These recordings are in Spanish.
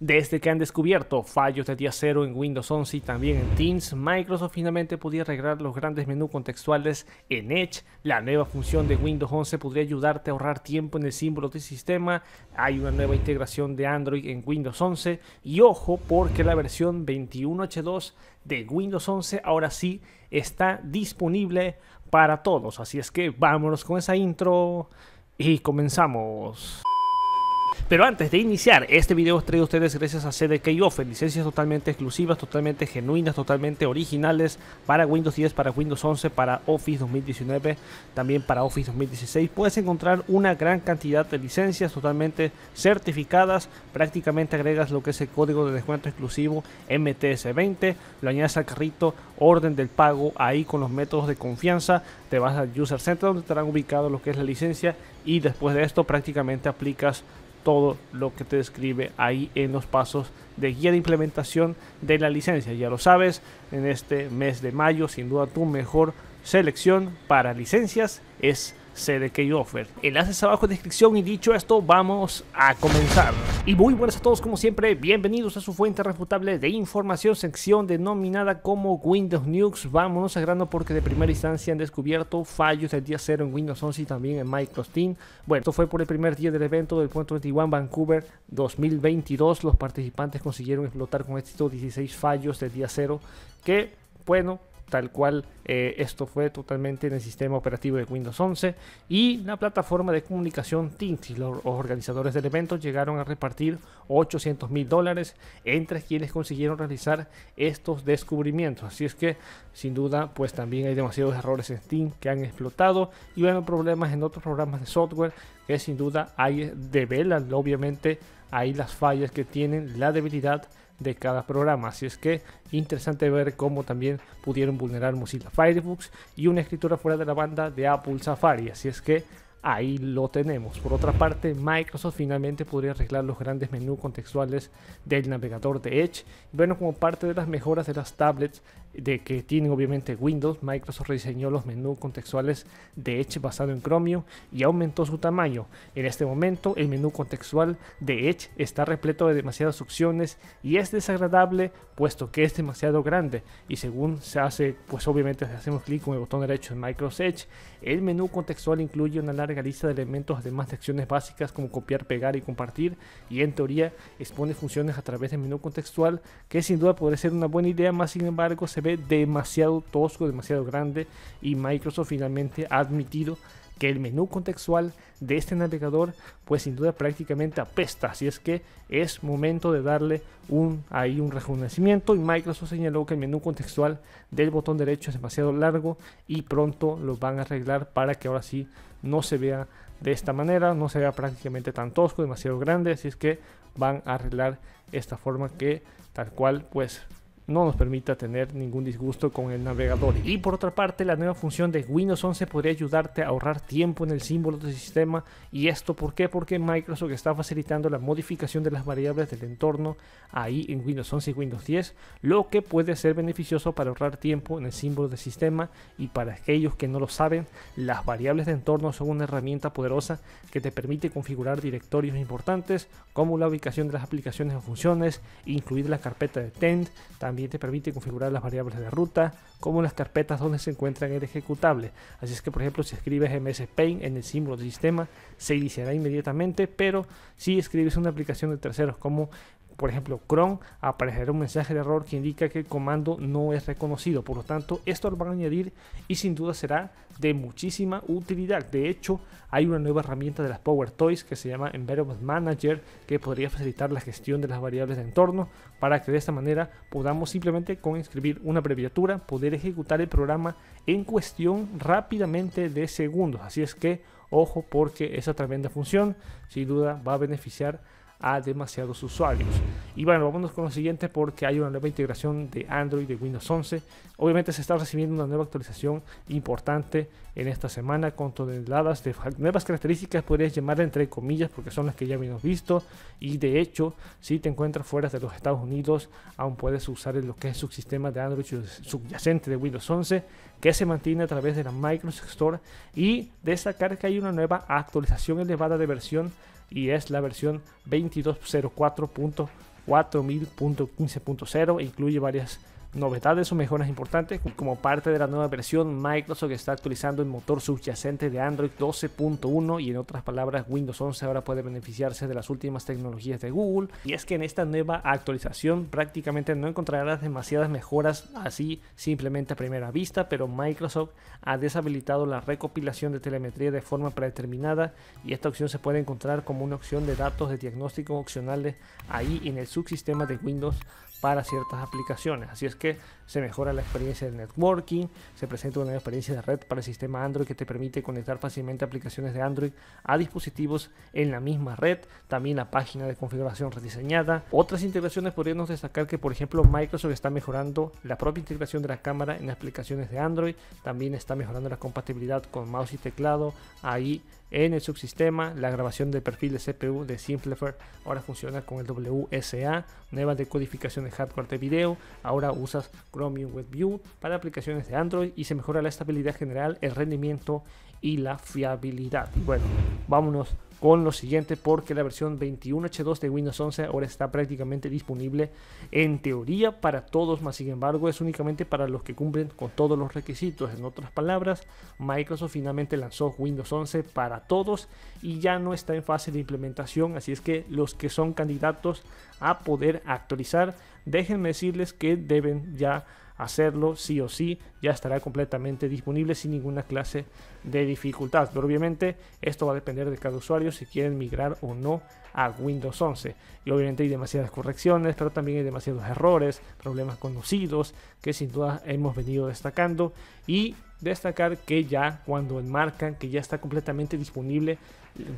Desde que han descubierto fallos de día cero en Windows 11 y también en Teams, Microsoft finalmente podía arreglar los grandes menús contextuales en Edge. La nueva función de Windows 11 podría ayudarte a ahorrar tiempo en el símbolo del sistema. Hay una nueva integración de Android en Windows 11 y ojo porque la versión 21H2 de Windows 11 ahora sí está disponible para todos. Así es que vámonos con esa intro y comenzamos. Pero antes de iniciar, este video os traigo a ustedes gracias a CDK Offer, licencias totalmente exclusivas, totalmente genuinas, totalmente originales para Windows 10, para Windows 11, para Office 2019, también para Office 2016. Puedes encontrar una gran cantidad de licencias totalmente certificadas, prácticamente agregas lo que es el código de descuento exclusivo MTS20, lo añades al carrito, orden del pago, ahí con los métodos de confianza, te vas al User Center donde estarán ubicados lo que es la licencia y después de esto prácticamente aplicas todo lo que te describe ahí en los pasos de guía de implementación de la licencia. Ya lo sabes, en este mes de mayo, sin duda tu mejor selección para licencias es CDK Offer. Enlaces abajo en descripción y dicho esto, vamos a comenzar. Y muy buenas a todos como siempre, bienvenidos a su fuente refutable de información, sección denominada como Windows News. Vámonos a grano porque de primera instancia han descubierto fallos del día 0 en Windows 11 y también en Microsoft Team. Bueno, esto fue por el primer día del evento del de 21 Vancouver 2022. Los participantes consiguieron explotar con éxito 16 fallos del día 0 que, bueno, tal cual eh, esto fue totalmente en el sistema operativo de Windows 11 y la plataforma de comunicación Teams. Los organizadores del evento llegaron a repartir 800 mil dólares entre quienes consiguieron realizar estos descubrimientos. Así es que sin duda pues también hay demasiados errores en Teams que han explotado y bueno problemas en otros programas de software que sin duda hay de develan obviamente ahí las fallas que tienen, la debilidad de cada programa. Así es que interesante ver cómo también pudieron vulnerar Mozilla Firefox y una escritura fuera de la banda de Apple Safari. Así es que Ahí lo tenemos. Por otra parte, Microsoft finalmente podría arreglar los grandes menús contextuales del navegador de Edge. Bueno, como parte de las mejoras de las tablets de que tienen obviamente Windows, Microsoft rediseñó los menús contextuales de Edge basado en Chromium y aumentó su tamaño. En este momento, el menú contextual de Edge está repleto de demasiadas opciones y es desagradable puesto que es demasiado grande y según se hace, pues obviamente hacemos clic con el botón derecho en Microsoft Edge, el menú contextual incluye una larga lista de elementos además de acciones básicas como copiar, pegar y compartir y en teoría expone funciones a través del menú contextual que sin duda podría ser una buena idea, más sin embargo se ve demasiado tosco, demasiado grande y Microsoft finalmente ha admitido que el menú contextual de este navegador pues sin duda prácticamente apesta, así es que es momento de darle un, ahí un rejuvenecimiento y Microsoft señaló que el menú contextual del botón derecho es demasiado largo y pronto lo van a arreglar para que ahora sí no se vea de esta manera, no se vea prácticamente tan tosco, demasiado grande, así es que van a arreglar esta forma que tal cual pues no nos permita tener ningún disgusto con el navegador. Y por otra parte, la nueva función de Windows 11 podría ayudarte a ahorrar tiempo en el símbolo del sistema. ¿Y esto por qué? Porque Microsoft está facilitando la modificación de las variables del entorno ahí en Windows 11 y Windows 10, lo que puede ser beneficioso para ahorrar tiempo en el símbolo del sistema. Y para aquellos que no lo saben, las variables de entorno son una herramienta poderosa que te permite configurar directorios importantes como la ubicación de las aplicaciones o funciones, incluir la carpeta de Tend, también te permite configurar las variables de ruta, como las carpetas donde se encuentran el ejecutable. Así es que, por ejemplo, si escribes MS Paint en el símbolo del sistema, se iniciará inmediatamente, pero si escribes una aplicación de terceros como por ejemplo Chrome aparecerá un mensaje de error que indica que el comando no es reconocido. Por lo tanto, esto lo van a añadir y sin duda será de muchísima utilidad. De hecho, hay una nueva herramienta de las Power Toys que se llama Environment Manager que podría facilitar la gestión de las variables de entorno para que de esta manera podamos simplemente con escribir una abreviatura poder ejecutar el programa en cuestión rápidamente de segundos. Así es que ojo porque esa tremenda función sin duda va a beneficiar a demasiados usuarios. Y bueno, vámonos con lo siguiente porque hay una nueva integración de Android de Windows 11. Obviamente se está recibiendo una nueva actualización importante en esta semana con toneladas de nuevas características, podrías llamar entre comillas porque son las que ya habíamos visto. Y de hecho, si te encuentras fuera de los Estados Unidos, aún puedes usar lo que es su sistema de Android subyacente de Windows 11 que se mantiene a través de la Microsoft Store y destacar que hay una nueva actualización elevada de versión y es la versión 2204.4000.15.0 incluye varias novedades o mejoras importantes como parte de la nueva versión Microsoft está actualizando el motor subyacente de Android 12.1 y en otras palabras Windows 11 ahora puede beneficiarse de las últimas tecnologías de Google y es que en esta nueva actualización prácticamente no encontrarás demasiadas mejoras así simplemente a primera vista pero Microsoft ha deshabilitado la recopilación de telemetría de forma predeterminada y esta opción se puede encontrar como una opción de datos de diagnóstico opcionales ahí en el subsistema de Windows para ciertas aplicaciones. Así es que se mejora la experiencia de networking, se presenta una experiencia de red para el sistema Android que te permite conectar fácilmente aplicaciones de Android a dispositivos en la misma red, también la página de configuración rediseñada. Otras integraciones podríamos destacar que por ejemplo Microsoft está mejorando la propia integración de la cámara en las aplicaciones de Android, también está mejorando la compatibilidad con mouse y teclado, ahí en el subsistema, la grabación del perfil de CPU de SimpleFer ahora funciona con el WSA, nueva decodificación de hardware de video, ahora usas Chromium WebView para aplicaciones de Android y se mejora la estabilidad general, el rendimiento y la fiabilidad. Y bueno, vámonos con lo siguiente porque la versión 21H2 de Windows 11 ahora está prácticamente disponible en teoría para todos, más sin embargo es únicamente para los que cumplen con todos los requisitos. En otras palabras, Microsoft finalmente lanzó Windows 11 para todos y ya no está en fase de implementación, así es que los que son candidatos a poder actualizar, déjenme decirles que deben ya hacerlo sí o sí, ya estará completamente disponible sin ninguna clase de dificultad. Pero obviamente esto va a depender de cada usuario si quieren migrar o no a Windows 11. Y obviamente hay demasiadas correcciones, pero también hay demasiados errores, problemas conocidos que sin duda hemos venido destacando y destacar que ya cuando enmarcan que ya está completamente disponible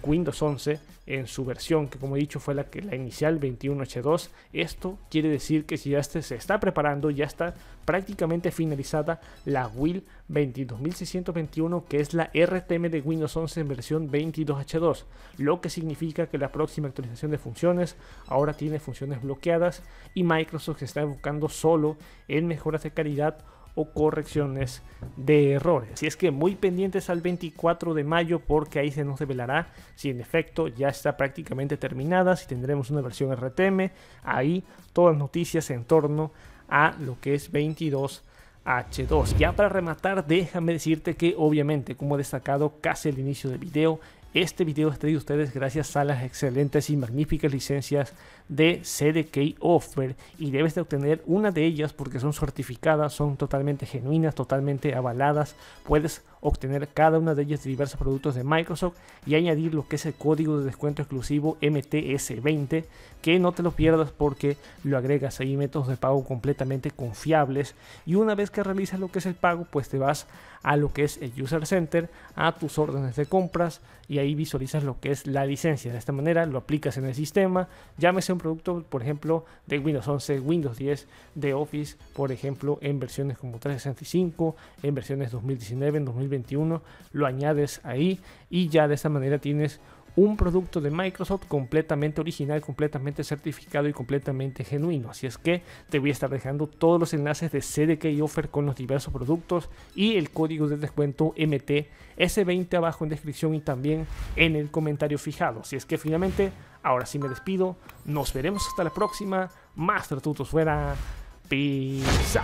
Windows 11 en su versión, que como he dicho fue la, que, la inicial 21H2, esto quiere decir que si ya este se está preparando, ya está prácticamente finalizada la Will 22621, que es la RTM de Windows 11 en versión 22H2, lo que significa que la próxima actualización de funciones ahora tiene funciones bloqueadas y Microsoft se está enfocando solo en mejoras de calidad o correcciones de errores. Si es que muy pendientes al 24 de mayo porque ahí se nos revelará si en efecto ya está prácticamente terminada, si tendremos una versión RTM, ahí todas noticias en torno a lo que es 22 H2. Ya para rematar, déjame decirte que obviamente, como he destacado casi al inicio del video, este video está de ustedes gracias a las excelentes y magníficas licencias de CDK Offer y debes de obtener una de ellas porque son certificadas, son totalmente genuinas, totalmente avaladas. Puedes obtener cada una de ellas de diversos productos de Microsoft y añadir lo que es el código de descuento exclusivo MTS20, que no te lo pierdas porque lo agregas ahí métodos de pago completamente confiables y una vez que realizas lo que es el pago, pues te vas a lo que es el User Center, a tus órdenes de compras y ahí visualizas lo que es la licencia. De esta manera lo aplicas en el sistema, llámese un producto, por ejemplo, de Windows 11, Windows 10, de Office, por ejemplo, en versiones como 365, en versiones 2019, en 2020 21 lo añades ahí y ya de esa manera tienes un producto de Microsoft completamente original, completamente certificado y completamente genuino. Así es que te voy a estar dejando todos los enlaces de CDK y Offer con los diversos productos y el código de descuento MTS20 abajo en descripción y también en el comentario fijado. Así es que finalmente, ahora sí me despido. Nos veremos hasta la próxima. master Tutos fuera. Peace